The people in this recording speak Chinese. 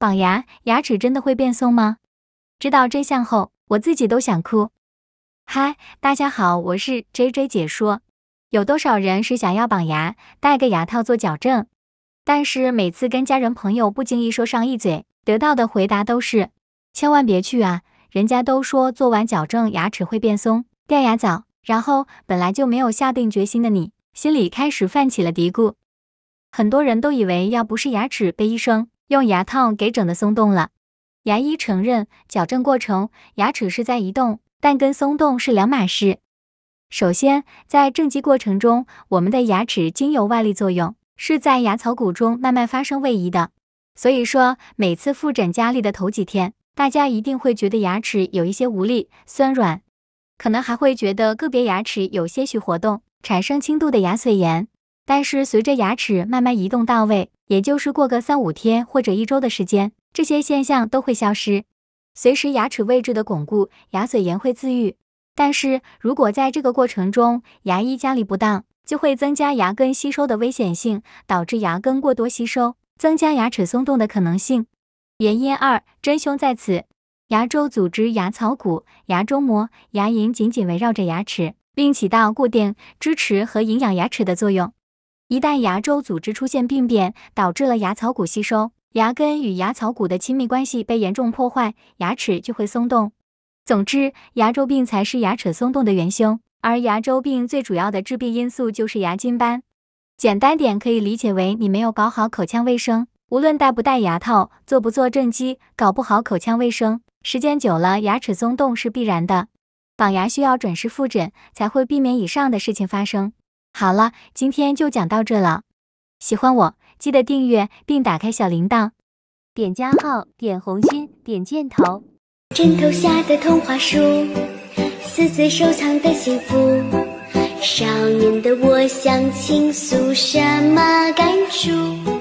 绑牙，牙齿真的会变松吗？知道真相后，我自己都想哭。嗨，大家好，我是 J J 解说。有多少人是想要绑牙，戴个牙套做矫正？但是每次跟家人朋友不经意说上一嘴，得到的回答都是“千万别去啊，人家都说做完矫正牙齿会变松，掉牙早”。然后本来就没有下定决心的你，心里开始泛起了嘀咕。很多人都以为要不是牙齿被医生。用牙套给整的松动了，牙医承认矫正过程牙齿是在移动，但跟松动是两码事。首先，在正畸过程中，我们的牙齿经由外力作用，是在牙槽骨中慢慢发生位移的。所以说，每次复诊家里的头几天，大家一定会觉得牙齿有一些无力、酸软，可能还会觉得个别牙齿有些许活动，产生轻度的牙髓炎。但是随着牙齿慢慢移动到位。也就是过个三五天或者一周的时间，这些现象都会消失。随时牙齿位置的巩固，牙髓炎会自愈。但是，如果在这个过程中牙医加力不当，就会增加牙根吸收的危险性，导致牙根过多吸收，增加牙齿松动的可能性。原因二，真凶在此。牙周组织、牙槽骨、牙周膜、牙龈紧紧围绕着牙齿，并起到固定、支持和营养牙齿的作用。一旦牙周组织出现病变，导致了牙槽骨吸收，牙根与牙槽骨的亲密关系被严重破坏，牙齿就会松动。总之，牙周病才是牙齿松动的元凶，而牙周病最主要的致病因素就是牙菌斑。简单点可以理解为你没有搞好口腔卫生，无论戴不戴牙套，做不做正畸，搞不好口腔卫生，时间久了牙齿松动是必然的。绑牙需要准时复诊，才会避免以上的事情发生。好了，今天就讲到这了。喜欢我，记得订阅并打开小铃铛，点加号，点红心，点箭头。枕头下的童话书，私自收藏的幸福。少年的我，想倾诉什么感触？